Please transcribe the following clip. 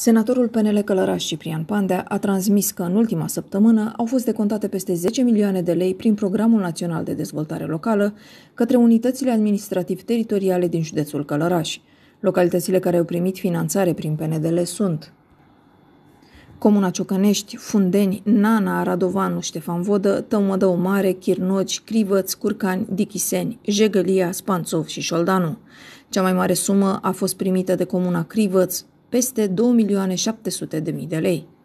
Senatorul PNL Călăraș Ciprian Pandea a transmis că în ultima săptămână au fost decontate peste 10 milioane de lei prin Programul Național de Dezvoltare Locală către unitățile administrativ-teritoriale din județul Călăraș. Localitățile care au primit finanțare prin PNDL sunt Comuna Ciocănești, Fundeni, Nana, Radovanu, Ștefan Vodă, Tămădău Mare, Chirnoci, Crivăți, Curcani, Dichiseni, Jegălia, Spanțov și Șoldanu. Cea mai mare sumă a fost primită de Comuna Crivăți, peste 2.700.000 de lei.